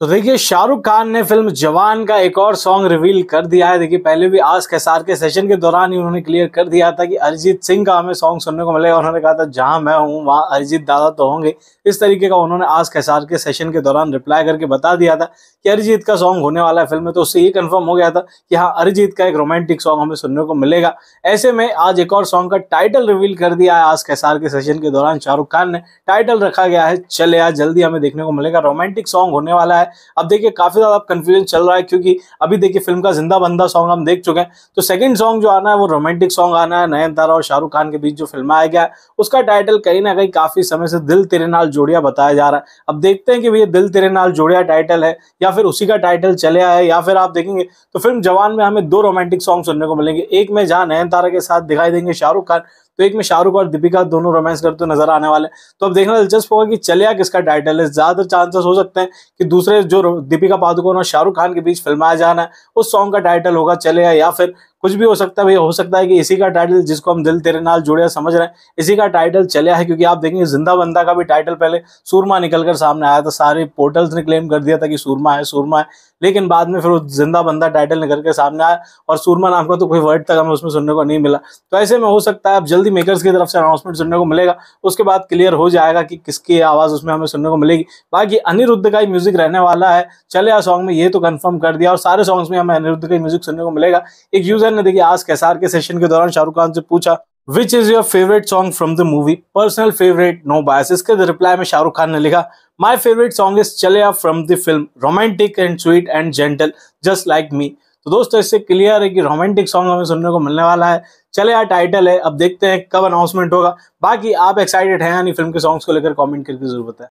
तो देखिए शाहरुख खान ने फिल्म जवान का एक और सॉन्ग रिवील कर दिया है देखिए पहले भी आज कैसार के सेशन के दौरान ही उन्होंने क्लियर कर दिया था कि अरिजीत सिंह का हमें सॉन्ग सुनने को मिलेगा उन्होंने कहा था जहां मैं हूं वहां अरिजीत दादा तो होंगे इस तरीके का उन्होंने आज कैसार के सेशन के दौरान रिप्लाई करके बता दिया था कि अरिजीत का सॉन्ग होने वाला है फिल्म में तो उससे ये कन्फर्म हो गया था कि हाँ अरिजीत का एक रोमांटिक सॉन्ग हमें सुनने को मिलेगा ऐसे में आज एक और सॉन्ग का टाइटल रिवील कर दिया है आज कैसार के सेशन के दौरान शाहरुख खान ने टाइटल रखा गया है चले आज जल्दी हमें देखने को मिलेगा रोमांटिक सॉन्ग होने वाला है है अब देखिए काफी ज्यादा कंफ्यूजन चल रहा है क्योंकि अभी देखिए फिल्म का जिंदा बंदा सॉन्ग हम देख चुके हैं तो सेकंड सॉन्ग जो आना है वो रोमांटिक सॉन्ग आना है नयनतारा और शाहरुख खान के बीच जो फिल्म आया गया उसका टाइटल कहीं ना कहीं काफी समय से दिल तेरे नाल जोड़िया बताया जा रहा है अब देखते हैं कि भैया दिल तेरे नाल जोड़िया टाइटल है या फिर उसी का टाइटल चले आया या फिर आप देखेंगे तो फिल्म जवान में हमें दो रोमांटिक सॉन्ग सुनने को मिलेंगे एक में जहां नयनतारा के साथ दिखाई देंगे शाहरुख खान तो एक में शाहरुख और दीपिका दोनों रोमांस करते हुए नजर आने वाले तो अब देखना दिलचस्प होगा कि चलिया किसका टाइटल है ज्यादातर चांसेस हो सकते हैं कि दूसरे जो दीपिका पादुकोण और शाहरुख खान के बीच फिल्माया जाना है उस सॉन्ग का टाइटल होगा चलिया या फिर कुछ भी हो सकता है हो सकता है कि इसी का टाइटल जिसको हम दिल तेरे नाल जुड़े समझ रहे हैं इसी का टाइटल चलिया है क्योंकि आप देखेंगे जिंदा बंदा का भी टाइटल पहले सूरमा निकलकर सामने आया था सारे पोर्टल्स ने क्लेम कर दिया था कि सूरमा है सूरमा है लेकिन बाद में फिर वो जिंदा बंदा टाइटल निकल के सामने आया और सूरमा नाम का तो कोई वर्ड तक हमें उसमें सुनने को नहीं मिला तो ऐसे में हो सकता है अब जल्दी मेकर्स की तरफ से अनाउंसमेंट सुनने को मिलेगा उसके बाद क्लियर हो जाएगा कि किसकी आवाज़ उसमें हमें सुनने को मिलेगी बाकी अनिरुद्ध का ही म्यूजिक रहने वाला है चले सॉन्ग में ये तो कन्फर्म कर दिया और सारे सॉन्ग्स में हमें अनिरुद्ध का म्यूजिक सुनने को मिलेगा एक यूज़र किरण ने देखिए आज कैसार के सेशन के दौरान शाहरुख खान से पूछा which is your favourite song from the movie personal favourite no bias इसके रिप्लाई में शाहरुख खान ने लिखा my favourite song is Chale from the film romantic and sweet and gentle just like me तो दोस्तों इससे क्लियर है कि रोमांटिक सॉन्ग हमें सुनने को मिलने वाला है चले यार टाइटल है अब देखते हैं कब अनाउंसमेंट होगा बाकी आप एक्साइटेड हैं यानी फिल्म के सॉन्ग्स को लेकर कमेंट करके जरूर बताएं